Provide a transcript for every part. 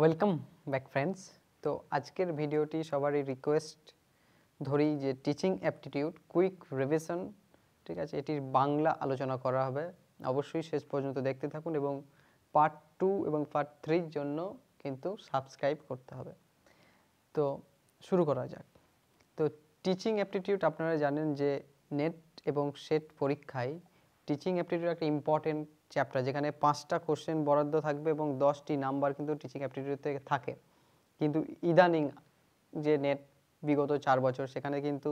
Welcome back friends তো আজকের ভিডিওটি সবারই রিকোয়েস্ট ধরি যে টিচিং অ্যাপটিটিউড কুইক রিভিশন ঠিক আছে এটির বাংলা আলোচনা করা হবে অবশ্যই শেষ পর্যন্ত দেখতে থাকুন এবং পার্ট টু এবং পার্ট থ্রির জন্য কিন্তু সাবস্ক্রাইব করতে হবে তো শুরু করা যাক তো টিচিং অ্যাপটিটিউড আপনারা জানেন যে নেট এবং সেট পরীক্ষায় টিচিং অ্যাপটিটিউড একটা ইম্পর্টেন্ট চ্যাপ্টার যেখানে পাঁচটা কোশ্চেন বরাদ্দ থাকবে এবং দশটি নাম্বার কিন্তু টিচিং অ্যাপটিটিউড থেকে থাকে কিন্তু ইদানিং যে নেট বিগত চার বছর সেখানে কিন্তু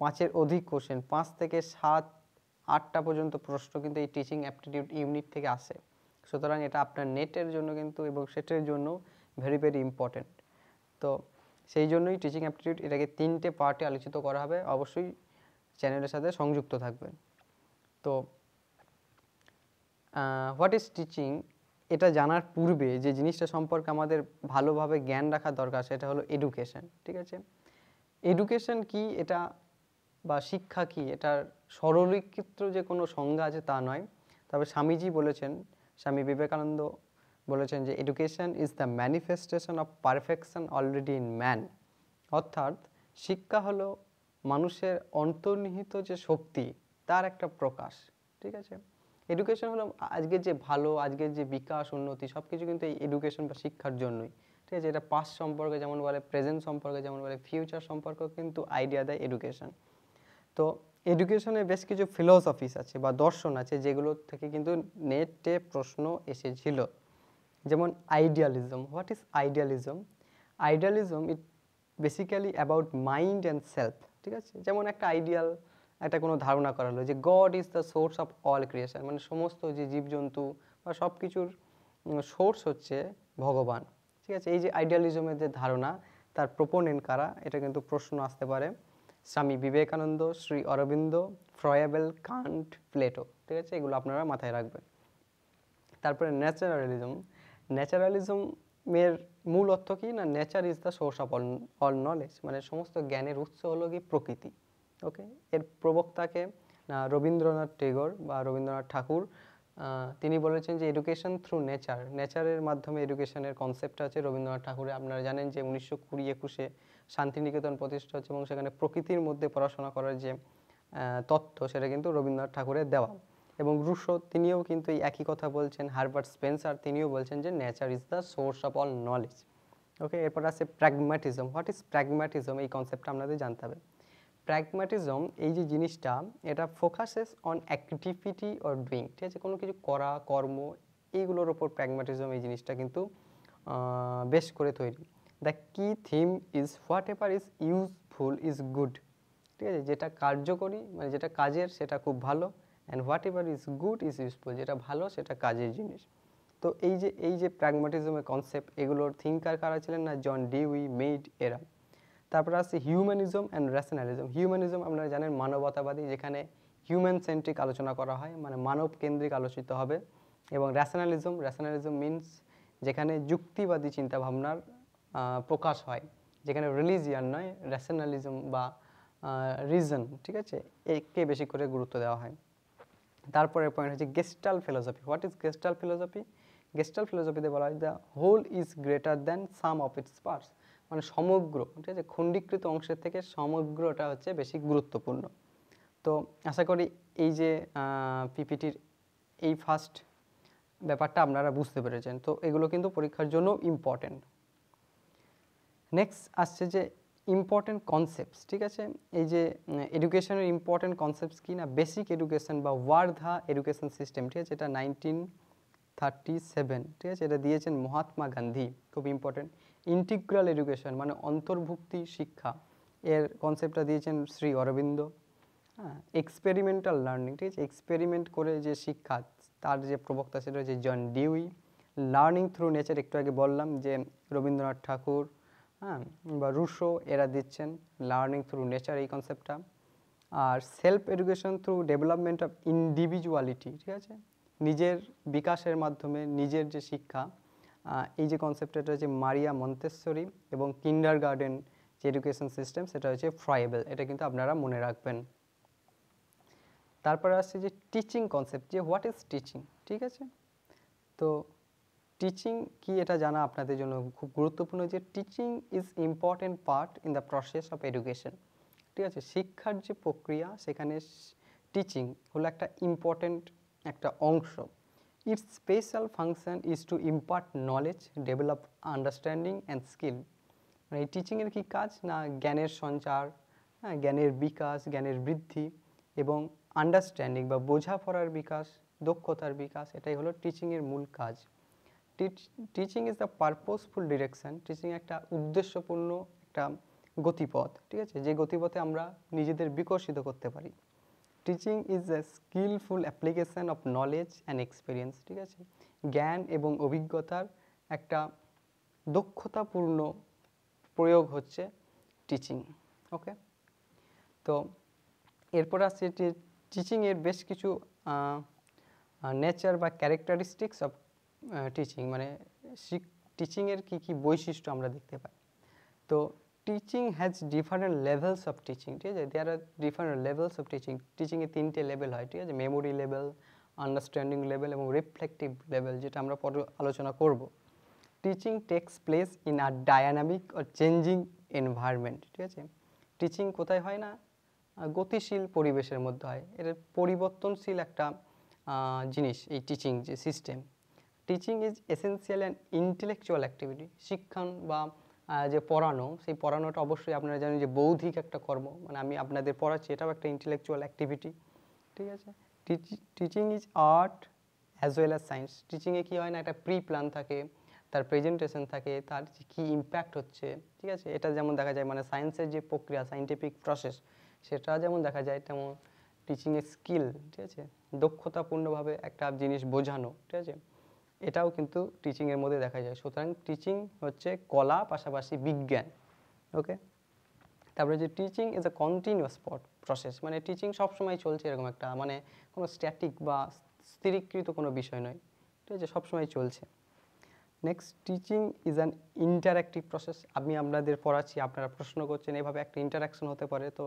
পাঁচের অধিক কোশ্চেন পাঁচ থেকে সাত আটটা পর্যন্ত প্রশ্ন কিন্তু এই টিচিং অ্যাপটিটিউড ইউনিট থেকে আসে সুতরাং এটা আপনার নেটের জন্য কিন্তু এবং সেটের জন্য ভেরি ভেরি ইম্পর্টেন্ট তো সেই জন্যই টিচিং অ্যাপটিটিউড এটাকে তিনটে পার্টে আলোচিত করা হবে অবশ্যই চ্যানেলের সাথে সংযুক্ত থাকবেন তো হোয়াট ইজ টিচিং এটা জানার পূর্বে যে জিনিসটা সম্পর্কে আমাদের ভালোভাবে জ্ঞান রাখা দরকার সেটা হলো এডুকেশন ঠিক আছে এডুকেশন কি এটা বা শিক্ষা কি এটার সরলীকৃত যে কোনো সংজ্ঞা আছে তা নয় তবে স্বামীজি বলেছেন স্বামী বিবেকানন্দ বলেছেন যে education is the manifestation of perfection already in man অর্থাৎ শিক্ষা হলো মানুষের অন্তর্নিহিত যে শক্তি তার একটা প্রকাশ ঠিক আছে এডুকেশন হলো আজকের যে ভালো আজকের যে বিকাশ উন্নতি সব কিছু কিন্তু এই এডুকেশন বা শিক্ষার জন্যই ঠিক আছে এটা পাস সম্পর্কে যেমন বলে প্রেজেন্ট সম্পর্কে যেমন বলে ফিউচার সম্পর্কে কিন্তু আইডিয়া দেয় এডুকেশন তো এডুকেশনে বেশ কিছু ফিলোসফিস আছে বা দর্শন আছে যেগুলো থেকে কিন্তু নেটে প্রশ্ন এসেছিল যেমন idealism what is idealism idealism it basically about mind and self ঠিক আছে যেমন একটা আইডিয়াল একটা কোনো ধারণা করা হলো যে God is the source of all creation মানে সমস্ত যে জীবজন্তু বা সব কিছুর সোর্স হচ্ছে ভগবান ঠিক আছে এই যে আইডিয়ালিজমের যে ধারণা তার প্রোপোনেন্ট কারা এটা কিন্তু প্রশ্ন আসতে পারে Swami Vivekananda Shri Aurobindo Froebel Kant Plato ঠিক আছে এগুলো আপনারা মাথায় রাখবেন তারপরে ন্যাচারালিজম ন্যাচারালিজমের মূল অর্থ কী না nature is the source of all all knowledge মানে সমস্ত জ্ঞানের উৎস হলো কি প্রকৃতি ওকে এর প্রবক্তাকে রবীন্দ্রনাথ টেগর বা রবীন্দ্রনাথ ঠাকুর তিনি বলেছেন যে এডুকেশন থ্রু নেচার নেচারের মাধ্যমে এডুকেশনের কনসেপ্ট আছে রবীন্দ্রনাথ ঠাকুরের আপনারা জানেন যে উনিশশো কুড়ি একুশে শান্তিনিকেতন প্রতিষ্ঠা হচ্ছে এবং সেখানে প্রকৃতির মধ্যে পড়াশোনা করার যে তত্ত্ব সেটা কিন্তু রবীন্দ্রনাথ ঠাকুরের দেওয়া এবং রুশো তিনিও কিন্তু এই একই কথা বলছেন হারবার্ট স্পেন্সার তিনিও বলছেন যে nature is the source of all knowledge okay এরপর আছে প্র্যাগম্যাটিজম হোয়াট ইজ প্র্যাগম্যাটিজম এই কনসেপ্টটা আপনাদের জানতে হবে প্র্যাগম্যাটিজম এই যে জিনিসটা এটা focuses on activity or doing ঠিক আছে কোনো কিছু করা কর্ম এইগুলোর ওপর প্র্যাগম্যাটিজম এই জিনিসটা কিন্তু বেশ করে তৈরি the key theme is whatever is useful is good ঠিক আছে যেটা কার্যকরী মানে যেটা কাজের সেটা খুব ভালো and whatever is good is useful যেটা ভালো সেটা কাজের জিনিস তো এই যে এই যে প্র্যাগম্যাটিজমের কনসেপ্ট এগুলোর থিঙ্কার কারা ছিলেন না জন ডিউই মেড এরা তারপর আছে হিউম্যানিজম অ্যান্ড রেশনালিজম হিউম্যানিজম আপনারা জানেন মানবতাবাদী যেখানে হিউম্যান সেন্ট্রিক আলোচনা করা হয় মানে মানব কেন্দ্রিক আলোচিত হবে এবং রেশনালিজম রেশনালিজম মিনস যেখানে যুক্তিবাদী চিন্তাভাবনার প্রকাশ হয় যেখানে রিলিজিয়ান নয় রেশনালিজম বা রিজন ঠিক আছে একে বেশি করে গুরুত্ব দেওয়া হয় তারপরে পয়েন্ট হচ্ছে gestalt philosophy what is gestalt philosophy gestalt ফিলোসফিতে বলা হয় the whole is greater than sum of its parts মানে সমগ্র ঠিক আছে খণ্ডীকৃত অংশের থেকে সমগ্রটা হচ্ছে বেশি গুরুত্বপূর্ণ তো আশা করি এই যে পিপিটির এই ফার্স্ট ব্যাপারটা আপনারা বুঝতে পেরেছেন তো এগুলো কিন্তু পরীক্ষার জন্য ইম্পর্টেন্ট নেক্সট আসছে যে ইম্পর্টেন্ট কনসেপ্টস ঠিক আছে এই যে এডুকেশনের ইম্পর্টেন্ট কনসেপ্টস কি না বেসিক এডুকেশন বা ওয়ার্ধা এডুকেশন সিস্টেম ঠিক আছে এটা নাইনটিন থার্টি সেভেন ঠিক আছে এটা দিয়েছেন মহাত্মা গান্ধী খুব ইম্পর্টেন্ট ইন্টিগ্রাল এডুকেশন মানে অন্তর্ভুক্তি শিক্ষা এর কনসেপ্টটা দিয়েছেন শ্রী অরবিন্দ হ্যাঁ এক্সপেরিমেন্টাল লার্নিং ঠিক আছে এক্সপেরিমেন্ট করে যে শিক্ষা তার যে প্রবক্তা সেটা হচ্ছে John Dewey learning through nature একটু আগে বললাম যে রবীন্দ্রনাথ ঠাকুর হ্যাঁ বা রুশো এরা দিচ্ছেন লার্নিং থ্রু নেচার এই কনসেপ্টটা আর self education through development of individuality ঠিক আছে নিজের বিকাশের মাধ্যমে নিজের যে শিক্ষা এই যে কনসেপ্ট এটা হচ্ছে মারিয়া মন্তেশ্বরী এবং কিন্ডার গার্ডেন যে এডুকেশন সিস্টেম সেটা হচ্ছে ফ্রাইবেল এটা কিন্তু আপনারা মনে রাখবেন তারপরে আসছে যে টিচিং কনসেপ্ট যে হোয়াট ইজ টিচিং ঠিক আছে তো টিচিং কি এটা জানা আপনাদের জন্য খুব গুরুত্বপূর্ণ যে teaching is important part in the process of education ঠিক আছে শিক্ষার যে প্রক্রিয়া সেখানে টিচিং হলো একটা ইম্পর্টেন্ট একটা অংশ Its special function is to impart knowledge, develop understanding and skill. মানে এই টিচিংয়ের কি কাজ না জ্ঞানের সঞ্চার জ্ঞানের বিকাশ জ্ঞানের বৃদ্ধি এবং আন্ডারস্ট্যান্ডিং বা বোঝাপড়ার বিকাশ দক্ষতার বিকাশ এটাই হলো টিচিংয়ের মূল কাজ teaching is the purposeful direction teaching একটা উদ্দেশ্যপূর্ণ একটা গতিপথ ঠিক আছে যে গতিপথে আমরা নিজেদের বিকশিত করতে পারি teaching is a skillful application of knowledge and experience ঠিক আছে জ্ঞান এবং অভিজ্ঞতার একটা দক্ষতাপূর্ণ প্রয়োগ হচ্ছে টিচিং ওকে তো এরপর আসছে টিচিংয়ের বেশ কিছু নেচার বা ক্যারেক্টারিস্টিক্স অফ টিচিং মানে টিচিংয়ের কী কী বৈশিষ্ট্য আমরা দেখতে পাই তো teaching has different levels of teaching ঠিক আছে there are different levels of teaching টিচিংয়ে তিনটে লেভেল হয় ঠিক আছে মেমোরি লেভেল আন্ডারস্ট্যান্ডিং লেভেল এবং রিফ্লেকটিভ লেভেল যেটা আমরা পরে আলোচনা করব teaching takes place in a dynamic ও চেঞ্জিং এনভায়রনমেন্ট ঠিক আছে টিচিং কোথায় হয় না গতিশীল পরিবেশের মধ্যে হয় এটা পরিবর্তনশীল একটা জিনিস এই টিচিং যে system teaching is essential and intellectual activity শিক্ষণ বা যে পড়ানো সেই পড়ানোটা অবশ্যই আপনারা জানেন যে বৌদ্ধিক একটা কর্ম মানে আমি আপনাদের পড়াচ্ছি এটাও একটা ইন্টেলেকচুয়াল অ্যাক্টিভিটি ঠিক আছে teaching is art as well as science টিচিংয়ে কী হয় না একটা প্রি প্ল্যান থাকে তার প্রেজেন্টেশন থাকে তার কি ইম্প্যাক্ট হচ্ছে ঠিক আছে এটা যেমন দেখা যায় মানে সায়েন্সের যে প্রক্রিয়া সায়েন্টিফিক প্রসেস সেটা যেমন দেখা যায় তেমন টিচিংয়ের স্কিল ঠিক আছে দক্ষতাপূর্ণভাবে একটা জিনিস বোঝানো ঠিক আছে এটাও কিন্তু টিচিংয়ের মধ্যে দেখা যায় সুতরাং টিচিং হচ্ছে কলা পাশাপাশি বিজ্ঞান ওকে তারপরে যে teaching is a continuous process মানে টিচিং সবসময় চলছে এরকম একটা মানে কোনো স্ট্যাটিক বা স্থিরীকৃত কোনো বিষয় নয় ঠিক আছে সবসময় চলছে next teaching is an interactive process আমি আপনাদের পড়াচ্ছি আপনারা প্রশ্ন করছেন এভাবে একটা ইন্টারাকশন হতে পারে তো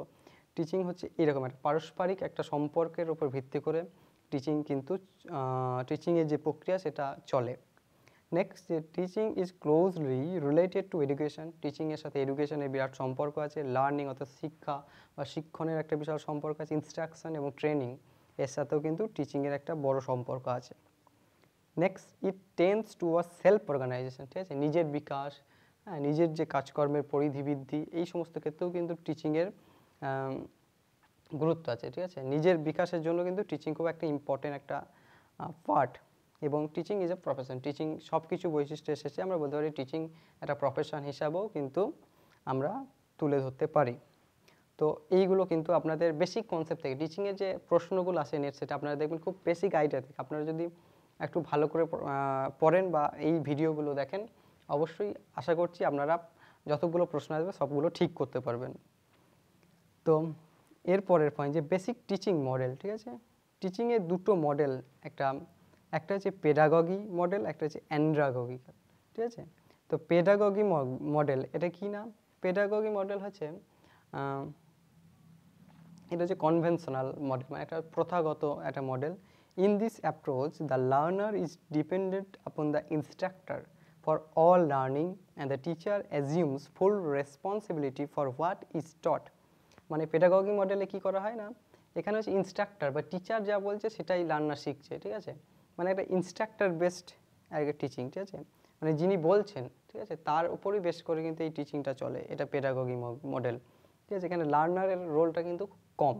টিচিং হচ্ছে এরকম একটা পারস্পরিক একটা সম্পর্কের উপর ভিত্তি করে টিচিং কিন্তু টিচিংয়ের যে প্রক্রিয়া সেটা চলে নেক্সট যে teaching is closely related to education টিচিংয়ের সাথে এডুকেশনের বিরাট সম্পর্ক আছে লার্নিং অর্থাৎ শিক্ষা বা শিক্ষণের একটা বিশাল সম্পর্ক আছে ইনস্ট্রাকশন এবং ট্রেনিং এর সাথেও কিন্তু টিচিংয়ের একটা বড় সম্পর্ক আছে next it tends to a self organisation ঠিক আছে নিজের বিকাশ হ্যাঁ, নিজের যে কাজকর্মের পরিধি বৃদ্ধি এই সমস্ত ক্ষেত্রেও কিন্তু টিচিংয়ের গুরুত্ব আছে ঠিক আছে নিজের বিকাশের জন্য কিন্তু টিচিং খুব একটা ইম্পর্টেন্ট একটা পার্ট এবং teaching is a profession teaching সব কিছু বৈশিষ্ট্য এসেছে আমরা বলতে পারি টিচিং একটা প্রফেশন হিসাবেও কিন্তু আমরা তুলে ধরতে পারি তো এইগুলো কিন্তু আপনাদের বেসিক কনসেপ্ট থেকে টিচিংয়ের যে প্রশ্নগুলো আসে নেট সেটা আপনারা দেখবেন খুব বেসিক আইডিয়া থেকে আপনারা যদি একটু ভালো করে পড়েন বা এই ভিডিওগুলো দেখেন অবশ্যই আশা করছি আপনারা যতগুলো প্রশ্ন আসবে সবগুলো ঠিক করতে পারবেন তো এর পরের পয়েন্ট যে বেসিক টিচিং মডেল ঠিক আছে টিচিংয়ের দুটো মডেল একটা একটা হচ্ছে পেডাগগি মডেল একটা হচ্ছে অ্যান্ড্রাগগি ঠিক আছে তো পেডাগগি মডেল এটা কি না পেডাগগি মডেল হচ্ছে এটা হচ্ছে কনভেনশনাল মডেল মানে একটা প্রথাগত একটা model in this approach the learner is dependent upon the instructor for all learning and the teacher assumes full responsibility for what is taught মানে পেডাগগি মডেলে কি করা হয় না এখানে হচ্ছে ইনস্ট্রাক্টর বা টিচার যা বলছে সেটাই লার্নার শিখছে ঠিক আছে মানে একটা ইনস্ট্রাক্টর বেসড আর টিচিং ঠিক আছে মানে যিনি বলছেন ঠিক আছে তার উপরই বেশ করে কিন্তু এই টিচিংটা চলে এটা পেডাগগি মডেল ঠিক আছে এখানে লার্নারের রোলটা কিন্তু কম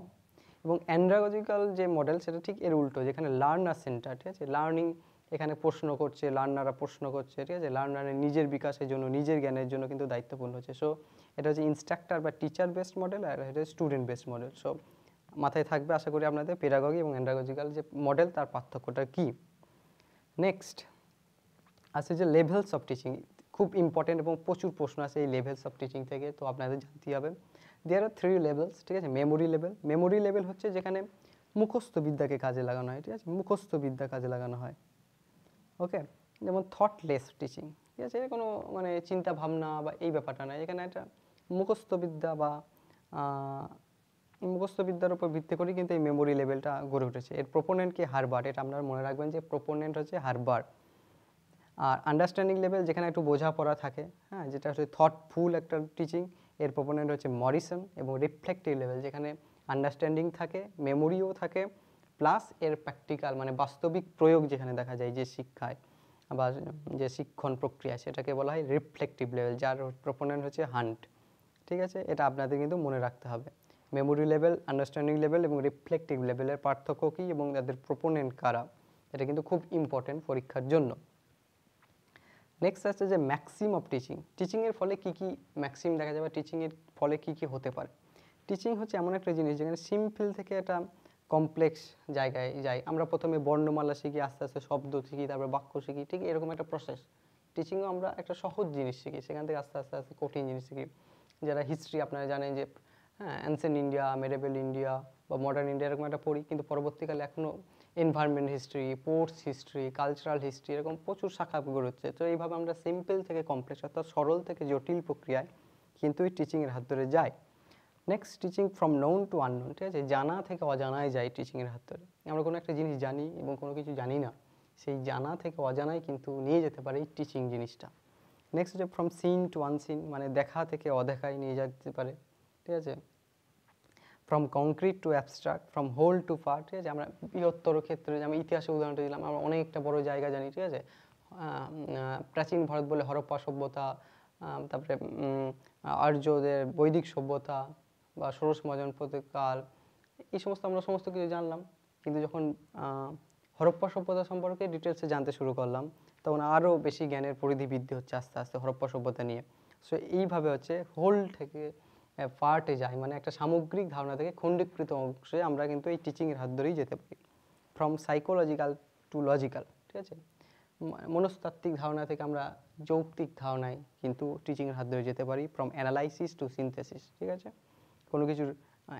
এবং অ্যান্ড্রাগজিক্যাল যে মডেল সেটা ঠিক এর উল্টো যেখানে লার্নার সেন্টার ঠিক আছে লার্নিং এখানে প্রশ্ন করছে লার্নাররা প্রশ্ন করছে ঠিক আছে লার্নারের নিজের বিকাশের জন্য নিজের জ্ঞানের জন্য কিন্তু দায়িত্বপূর্ণ হচ্ছে সো এটা হচ্ছে ইনস্ট্রাক্টর বা টিচার বেসড মডেল আর এটা স্টুডেন্ট বেসড মডেল সো মাথায় থাকবে আশা করি আপনাদের পেডাগজি এবং অ্যান্ডাগজিক্যাল যে মডেল তার পার্থক্যটা কি নেক্সট আছে যে লেভেলস অফ টিচিং খুব ইম্পর্টেন্ট এবং প্রচুর প্রশ্ন আছে এই লেভেলস অফ টিচিং থেকে তো আপনাদের জানতে হবে দেয়ার আর থ্রি লেভেলস ঠিক আছে মেমোরি লেভেল মেমোরি লেভেল হচ্ছে যেখানে মুখস্থ বিদ্যাকে কাজে লাগানো হয় ঠিক আছে মুখস্থ বিদ্যা কাজে লাগানো হয় ওকে যেমন থটলেস টিচিং ঠিক আছে কোনো মানে চিন্তা ভাবনা বা এই ব্যাপারটা নয় এখানে একটা মুখস্থবিদ্যা বা মুখস্থবিদ্যার উপর ভিত্তি করে কিন্তু এই মেমোরি লেভেলটা গড়ে উঠেছে এর প্রোপোনেন্ট কি হারবার্ট এটা আপনারা মনে রাখবেন যে প্রোপোনেন্ট হচ্ছে হারবার্ট আর আন্ডারস্ট্যান্ডিং লেভেল যেখানে একটু বোঝাপড়া থাকে হ্যাঁ যেটা হচ্ছে থটফুল একটা টিচিং এর প্রোপোনেন্ট হচ্ছে মরিসন এবং রিফ্লেক্টিভ লেভেল যেখানে আন্ডারস্ট্যান্ডিং থাকে মেমোরিও থাকে প্লাস এর প্র্যাকটিক্যাল মানে বাস্তবিক প্রয়োগ যেখানে দেখা যায় যে শিক্ষায় বা যে শিক্ষণ প্রক্রিয়া সেটাকে বলা হয় রিফ্লেকটিভ লেভেল যার প্রপোনেন্ট হচ্ছে হান্ট ঠিক আছে এটা আপনাদের কিন্তু মনে রাখতে হবে মেমোরি লেভেল আন্ডারস্ট্যান্ডিং লেভেল এবং রিফ্লেকটিভ লেভেলের পার্থক্য কী এবং তাদের প্রপোনেন্ট কারা এটা কিন্তু খুব ইম্পর্টেন্ট পরীক্ষার জন্য নেক্সট আছে যে ম্যাক্সিম অফ টিচিং টিচিংয়ের ফলে কি কি ম্যাক্সিম দেখা যাবে টিচিংয়ের ফলে কি কি হতে পারে টিচিং হচ্ছে এমন একটা জিনিস যেখানে সিম্পল থেকে একটা কমপ্লেক্স জায়গায় যাই আমরা প্রথমে বর্ণমালা শিখি আস্তে আস্তে শব্দ শিখি তারপরে বাক্য শিখি ঠিক এরকম একটা প্রসেস টিচিংও আমরা একটা সহজ জিনিস শিখি সেখান থেকে আস্তে আস্তে আস্তে কঠিন জিনিস শিখি যারা হিস্ট্রি আপনারা জানেন যে হ্যাঁ অ্যান্সেন্ট ইন্ডিয়া মেরেবেল ইন্ডিয়া বা মডার্ন ইন্ডিয়া এরকম একটা পড়ি কিন্তু পরবর্তীকালে এখনও environment history sports history cultural history এরকম প্রচুর শাখা গড়ে উঠছে তো এইভাবে আমরা সিম্পল থেকে কমপ্লেক্স অর্থাৎ সরল থেকে জটিল প্রক্রিয়ায় কিন্তু এই টিচিংয়ের হাত ধরে যায় next teaching from known to unknown ঠিক আছে জানা থেকে অজানায় যায় টিচিংয়ের হাত ধরে আমরা কোনো একটা জিনিস জানি এবং কোনো কিছু জানি না সেই জানা থেকে অজানায় কিন্তু নিয়ে যেতে পারে এই টিচিং জিনিসটা নেক্সট হচ্ছে ফ্রম সিন টু আনসিন মানে দেখা থেকে অদেখায় নিয়ে যেতে পারে ঠিক আছে from concrete to abstract from whole to part ঠিক আছে আমরা বৃহত্তর ক্ষেত্রে আমি ইতিহাসে উদাহরণটা দিলাম আমরা অনেকটা বড় জায়গা জানি ঠিক আছে প্রাচীন ভারত বলে হরপ্পা সভ্যতা তারপরে আর্যদের বৈদিক সভ্যতা বা ষোড়শ মহাজনপতি কাল এই সমস্ত আমরা সমস্ত কিছু জানলাম কিন্তু যখন হরপ্পা সভ্যতা সম্পর্কে ডিটেলসে জানতে শুরু করলাম তখন আরও বেশি জ্ঞানের পরিধি বৃদ্ধি হচ্ছে আস্তে আস্তে হরপ্পা সভ্যতা নিয়ে সো এইভাবে হচ্ছে হোল থেকে পার্টে যায় মানে একটা সামগ্রিক ধারণা থেকে খণ্ডীকৃত অংশে আমরা কিন্তু এই টিচিংয়ের হাত ধরেই যেতে পারি ফ্রম সাইকোলজিক্যাল টু লজিক্যাল ঠিক আছে মনস্তাত্ত্বিক ধারণা থেকে আমরা যৌক্তিক ধারণায় কিন্তু টিচিংয়ের হাত ধরে যেতে পারি ফ্রম অ্যানালাইসিস টু সিনথেসিস ঠিক আছে কোনো কিছুর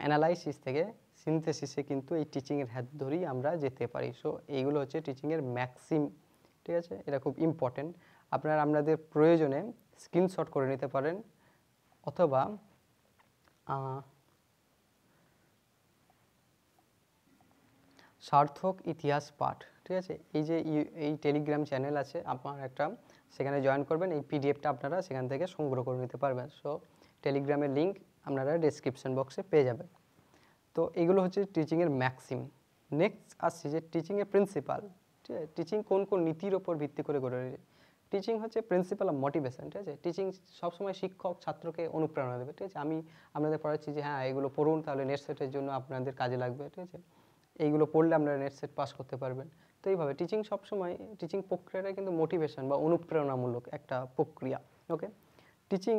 অ্যানালাইসিস থেকে সিনথেসিসে কিন্তু এই টিচিংয়ের হাত ধরেই আমরা যেতে পারি সো এইগুলো হচ্ছে টিচিংয়ের ম্যাক্সিম ঠিক আছে এটা খুব ইম্পর্টেন্ট আপনারা আপনাদের প্রয়োজনে স্ক্রিনশট করে নিতে পারেন অথবা সার্থক ইতিহাস পাঠ ঠিক আছে এই যে এই টেলিগ্রাম চ্যানেল আছে আপনার একটা সেখানে জয়েন করবেন এই পিডিএফটা আপনারা সেখান থেকে সংগ্রহ করে নিতে পারবেন সো টেলিগ্রামের লিঙ্ক আপনারা ডেসক্রিপশন বক্সে পেয়ে যাবেন তো এগুলো হচ্ছে টিচিংয়ের ম্যাক্সিম নেক্সট আসছে যে টিচিংয়ের প্রিন্সিপাল ঠিক আছে টিচিং কোন কোন নীতির ওপর ভিত্তি করে গড়ে উঠেছে টিচিং হচ্ছে প্রিন্সিপাল অফ মোটিভেশন ঠিক আছে টিচিং সবসময় শিক্ষক ছাত্রকে অনুপ্রেরণা দেবে ঠিক আছে আমি আপনাদের পড়াচ্ছি যে হ্যাঁ এগুলো পড়ুন তাহলে নেট সেটের জন্য আপনাদের কাজে লাগবে ঠিক আছে এইগুলো পড়লে আপনারা নেট সেট পাস করতে পারবেন তো এইভাবে টিচিং সবসময় টিচিং প্রক্রিয়াটা কিন্তু মোটিভেশন বা অনুপ্রেরণামূলক একটা প্রক্রিয়া ওকে টিচিং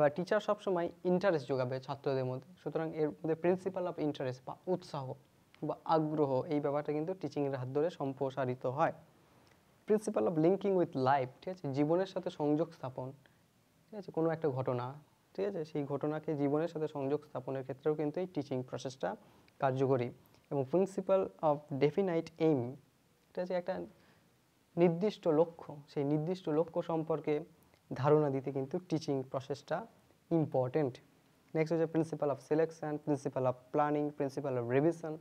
বা টিচার সবসময় ইন্টারেস্ট যোগাবে ছাত্রদের মধ্যে সুতরাং এর মধ্যে প্রিন্সিপাল অফ ইন্টারেস্ট বা উৎসাহ বা আগ্রহ এই ব্যাপারটা কিন্তু টিচিংয়ের হাত ধরে সম্প্রসারিত হয় principle of linking with life ঠিক আছে জীবনের সাথে সংযোগ স্থাপন ঠিক আছে কোনো একটা ঘটনা ঠিক আছে সেই ঘটনাকে জীবনের সাথে সংযোগ স্থাপনের ক্ষেত্রেও কিন্তু এই টিচিং প্রসেসটা কার্যকরী এবং প্রিন্সিপাল অফ ডেফিনাইট এইম ঠিক আছে একটা নির্দিষ্ট লক্ষ্য সেই নির্দিষ্ট লক্ষ্য সম্পর্কে ধারণা দিতে কিন্তু টিচিং প্রসেসটা ইম্পর্টেন্ট নেক্সট হচ্ছে principle of selection principle of planning principle of revision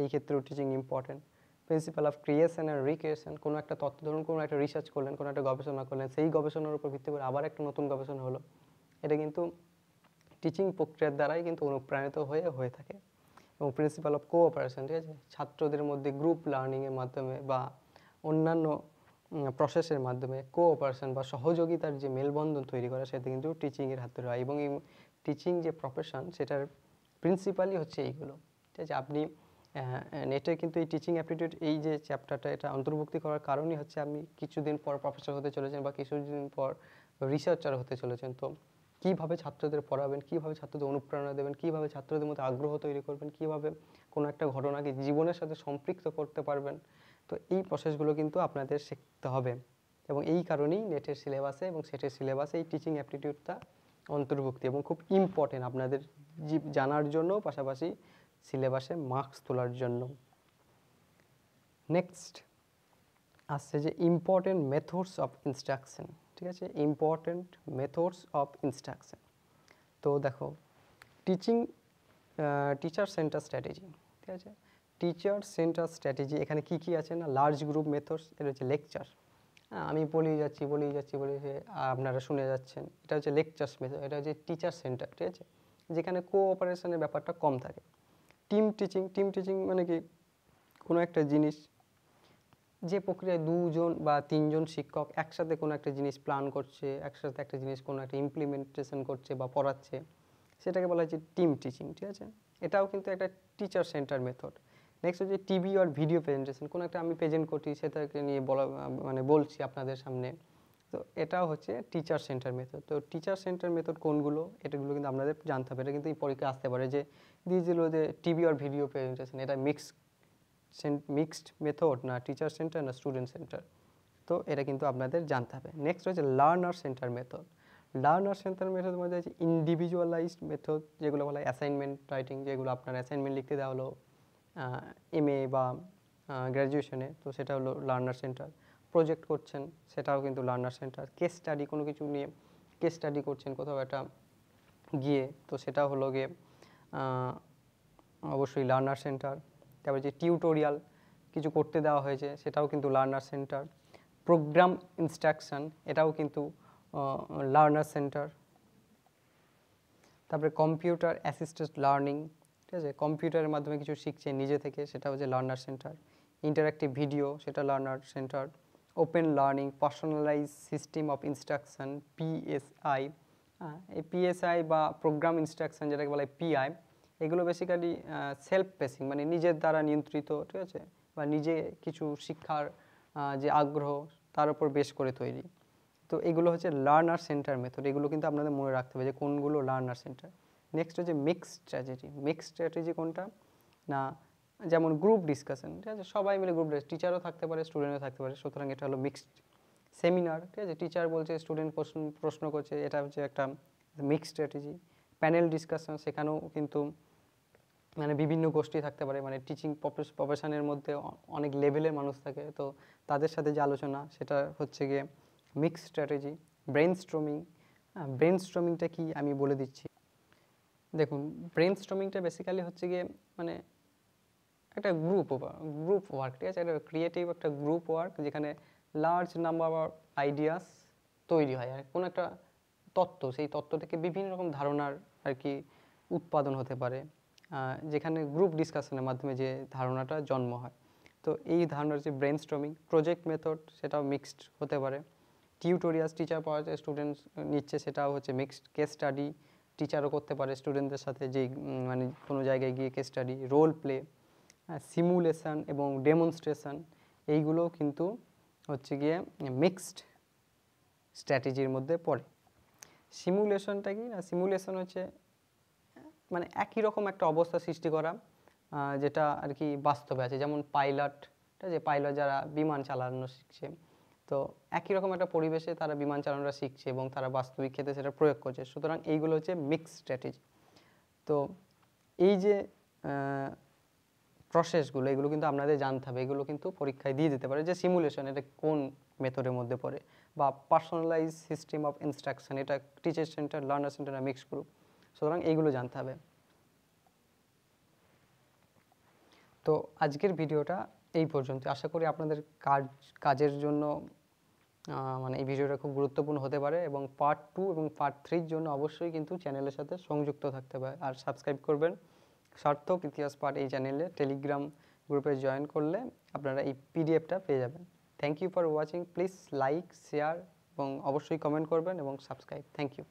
এই ক্ষেত্রেও teaching important principle of creation and recreation কোনো একটা তথ্য ধরুন কোনো একটা রিসার্চ করলেন কোনো একটা গবেষণা করলেন সেই গবেষণার উপর ভিত্তি করে আবার একটা নতুন গবেষণা হলো এটা কিন্তু টিচিং প্রক্রিয়ার দ্বারাই কিন্তু অনুপ্রাণিত হয়ে হয়ে থাকে এবং প্রিন্সিপাল অফ কোঅপারেশন ঠিক আছে ছাত্রদের মধ্যে গ্রুপ লার্নিংয়ের মাধ্যমে বা অন্যান্য প্রসেসের মাধ্যমে কোঅপারেশন বা সহযোগিতার যে মেলবন্ধন তৈরি করা সেটা কিন্তু টিচিংয়ের হাতে রয় এবং এই টিচিং যে প্রফেশন সেটার প্রিন্সিপালই হচ্ছে এইগুলো ঠিক আছে আপনি নেটে কিন্তু এই টিচিং অ্যাপটিটিউড এই যে চ্যাপ্টারটা এটা অন্তর্ভুক্তি করার কারণই হচ্ছে আপনি কিছুদিন পর প্রফেসর হতে চলেছেন বা কিছুদিন পর রিসার্চার হতে চলেছেন তো কীভাবে ছাত্রদের পড়াবেন কীভাবে ছাত্রদের অনুপ্রেরণা দেবেন কীভাবে ছাত্রদের মধ্যে আগ্রহ তৈরি করবেন কীভাবে কোনো একটা ঘটনাকে জীবনের সাথে সম্পৃক্ত করতে পারবেন তো এই প্রসেসগুলো কিন্তু আপনাদের শিখতে হবে এবং এই কারণেই নেটের সিলেবাসে এবং সেটের সিলেবাসে এই টিচিং অ্যাপটিটিউডটা অন্তর্ভুক্তি এবং খুব ইম্পর্টেন্ট আপনাদের জানার জন্য পাশাপাশি সিলেবাসে মার্কস তোলার জন্য নেক্সট আসছে যে ইম্পর্টেন্ট মেথডস অফ ইনস্ট্রাকশন ঠিক আছে ইম্পর্টেন্ট মেথডস অফ ইনস্ট্রাকশন তো দেখো টিচিং টিচার সেন্টার স্ট্র্যাটেজি ঠিক আছে টিচার সেন্টার স্ট্র্যাটেজি এখানে কি কি আছে না লার্জ গ্রুপ মেথডস এটা হচ্ছে লেকচার হ্যাঁ, আমি বলেই যাচ্ছি বলেই যাচ্ছি বলে যে আপনারা শুনে যাচ্ছেন এটা হচ্ছে লেকচার্স মেথড এটা হচ্ছে টিচার সেন্টার ঠিক আছে যেখানে কোঅপারেশনের ব্যাপারটা কম থাকে টিম টিচিং টিম টিচিং মানে কি কোনো একটা জিনিস যে প্রক্রিয়ায় দুজন বা তিনজন শিক্ষক একসাথে কোনো একটা জিনিস প্ল্যান করছে একসাথে একটা জিনিস কোনো একটা ইমপ্লিমেন্টেশন করছে বা পড়াচ্ছে সেটাকে বলা হচ্ছে টিম টিচিং ঠিক আছে এটাও কিন্তু একটা টিচার সেন্টার মেথড নেক্সট হচ্ছে টিভি আর ভিডিও প্রেজেন্টেশন কোনো একটা আমি প্রেজেন্ট করছি সেটাকে নিয়ে বলা মানে বলছি আপনাদের সামনে তো এটা হচ্ছে টিচার সেন্টার মেথড তো টিচার সেন্টার মেথড কোনগুলো এটাগুলো কিন্তু আপনাদের জানতে হবে এটা কিন্তু এই পরীক্ষায় আসতে পারে যে দিয়েছিল যে টিভি আর ভিডিও প্রেজেন্টেশন এটা মিক্স মিক্সড মেথড না টিচার সেন্টার না স্টুডেন্ট সেন্টার তো এটা কিন্তু আপনাদের জানতে হবে নেক্সট হচ্ছে learner centre method learner centre method মধ্যে হচ্ছে ইন্ডিভিজুয়ালাইজড মেথড যেগুলো বলা হয় অ্যাসাইনমেন্ট রাইটিং যেগুলো আপনার অ্যাসাইনমেন্ট লিখতে দেওয়া হলো এম এ বা গ্র্যাজুয়েশনে তো সেটা হলো লার্নার সেন্টার প্রজেক্ট করছেন সেটাও কিন্তু লার্নার সেন্টার কেস স্টাডি কোনো কিছু নিয়ে কেস স্টাডি করছেন কোথাও একটা গিয়ে তো সেটা হলো গিয়ে অবশ্যই লার্নার সেন্টার তারপরে যে টিউটোরিয়াল কিছু করতে দেওয়া হয়েছে সেটাও কিন্তু লার্নার সেন্টার প্রোগ্রাম ইনস্ট্রাকশান এটাও কিন্তু লার্নার সেন্টার তারপরে কম্পিউটার অ্যাসিস্টেড লার্নিং ঠিক আছে কম্পিউটারের মাধ্যমে কিছু শিখছে নিজে থেকে সেটা হচ্ছে লার্নার সেন্টার ইন্টারাক্টিভ ভিডিও সেটা learner centre open learning personalise system of instruction PSI এই পিএসআই বা প্রোগ্রাম ইনস্ট্রাকশান যেটাকে বলা হয় পিআই এগুলো বেসিক্যালি সেলফ পেসিং মানে নিজের দ্বারা নিয়ন্ত্রিত ঠিক আছে বা নিজে কিছু শিক্ষার যে আগ্রহ তার উপর বেশ করে তৈরি তো এগুলো হচ্ছে লার্নার সেন্টার মেথড এগুলো কিন্তু আপনাদের মনে রাখতে হবে যে কোনগুলো লার্নার সেন্টার নেক্সট হচ্ছে মিক্সড স্ট্র্যাটেজি মিক্সড স্ট্র্যাটেজি কোনটা না যেমন গ্রুপ ডিসকাশন ঠিক আছে সবাই মিলে গ্রুপ টিচারও থাকতে পারে স্টুডেন্টও থাকতে পারে সুতরাং এটা হলো মিক্সড সেমিনার ঠিক আছে টিচার বলছে স্টুডেন্ট প্রশ্ন প্রশ্ন করছে এটা হচ্ছে একটা মিক্সড স্ট্র্যাটেজি প্যানেল ডিসকাশন সেখানেও কিন্তু মানে বিভিন্ন গোষ্ঠী থাকতে পারে মানে টিচিং প্রফেশনের মধ্যে অনেক লেভেলের মানুষ থাকে তো তাদের সাথে যে আলোচনা সেটা হচ্ছে গিয়ে মিক্সড স্ট্র্যাটেজি ব্রেন স্ট্রমিং ব্রেন স্ট্রমিংটা কী আমি বলে দিচ্ছি দেখুন ব্রেন স্ট্রমিংটা বেসিক্যালি হচ্ছে গিয়ে মানে একটা গ্রুপ গ্রুপ ওয়ার্ক ঠিক আছে একটা ক্রিয়েটিভ একটা গ্রুপ ওয়ার্ক যেখানে লার্জ নাম্বার অফ আইডিয়াস তৈরি হয় আর কোনো একটা তত্ত্ব সেই তত্ত্ব থেকে বিভিন্ন রকম ধারণার আর কি উৎপাদন হতে পারে যেখানে গ্রুপ ডিসকাশনের মাধ্যমে যে ধারণাটা জন্ম হয় তো এই ধারণার যে ব্রেন স্ট্রমিং প্রজেক্ট মেথড সেটাও মিক্সড হতে পারে টিউটোরিয়াস টিচার পাওয়া যায় স্টুডেন্টস নিচ্ছে সেটাও হচ্ছে মিক্সড কেস স্টাডি টিচারও করতে পারে স্টুডেন্টদের সাথে যে মানে কোনো জায়গায় গিয়ে case study role play simulation এবং ডেমনস্ট্রেশন এইগুলো কিন্তু হচ্ছে গিয়ে মিক্সড স্ট্র্যাটেজির মধ্যে পড়ে সিমুলেশনটা কি না সিমুলেশন হচ্ছে মানে একই রকম একটা অবস্থা সৃষ্টি করা যেটা আর কি বাস্তবে আছে যেমন পাইলট ঠিক আছে পাইলট যারা বিমান চালানো শিখছে তো একই রকম একটা পরিবেশে তারা বিমান চালানোটা শিখছে এবং তারা বাস্তবিক ক্ষেত্রে সেটা প্রয়োগ করছে সুতরাং এইগুলো হচ্ছে মিক্স স্ট্র্যাটেজি তো এই যে প্রসেসগুলো এগুলো কিন্তু আপনাদের জানতে হবে এগুলো কিন্তু পরীক্ষায় দিয়ে দিতে পারে যে সিমুলেশন এটা কোন মেথডের মধ্যে পড়ে বা পার্সোনালাইজ সিস্টেম অফ ইনস্ট্রাকশান এটা teacher centre learner centre mix group সুতরাং এইগুলো জানতে হবে তো আজকের ভিডিওটা এই পর্যন্ত আশা করি আপনাদের কাজ কাজের জন্য মানে এই ভিডিওটা খুব গুরুত্বপূর্ণ হতে পারে এবং পার্ট টু এবং পার্ট থ্রির জন্য অবশ্যই কিন্তু চ্যানেলের সাথে সংযুক্ত থাকতে হবে আর সাবস্ক্রাইব করবেন সার্থক ইতিহাস পাঠ এই চ্যানেলে টেলিগ্রাম গ্রুপে জয়েন করলে আপনারা এই পিডিএফটা পেয়ে যাবেন thank you for watching please like share এবং অবশ্যই কমেন্ট করবেন এবং সাবস্ক্রাইব থ্যাংক ইউ